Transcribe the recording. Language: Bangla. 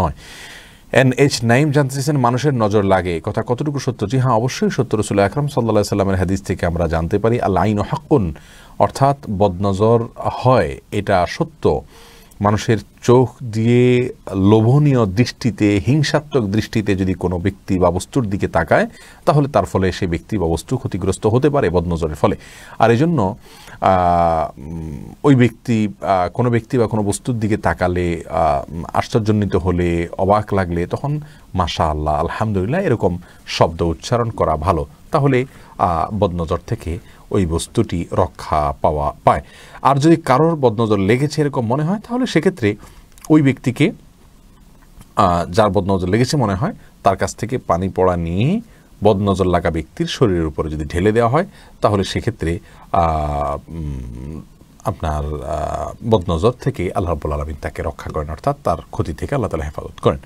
নয় এন এইচ নাইম জানতে চেয়েছেন মানুষের নজর লাগে কথা কতটুকু সত্য জি হ্যাঁ অবশ্যই সত্য রসুল আকরম সাল্লা সাল্লামের হাদিস থেকে আমরা জানতে পারি আল আইন হাক্কুন অর্থাৎ বদনজর হয় এটা সত্য মানুষের চোখ দিয়ে লোভনীয় দৃষ্টিতে হিংসাত্মক দৃষ্টিতে যদি কোনো ব্যক্তি বা বস্তুর দিকে তাকায় তাহলে তার ফলে সেই ব্যক্তি বা বস্তু ক্ষতিগ্রস্ত হতে পারে বদনজরের ফলে আর এজন্য ওই ব্যক্তি কোনো ব্যক্তি বা কোনো বস্তুর দিকে তাকালে আশ্চর্যজনিত হলে অবাক লাগলে তখন মাশা আল্লাহ আলহামদুলিল্লাহ এরকম শব্দ উচ্চারণ করা ভালো তাহলে বদনজর থেকে ওই বস্তুটি রক্ষা পাওয়া পায় আর যদি কারোর বদনজর লেগেছে এরকম মনে হয় তাহলে সেক্ষেত্রে ওই ব্যক্তিকে যার বদনজর লেগেছে মনে হয় তার কাছ থেকে পানি পড়া নিয়ে বদনজর লাগা ব্যক্তির শরীরের উপরে যদি ঢেলে দেওয়া হয় তাহলে সেক্ষেত্রে আপনার বদনজর থেকে আল্লাহ রব্বুল আলমিন তাকে রক্ষা করেন অর্থাৎ তার ক্ষতি থেকে আল্লাহ তালা হেফাজত করেন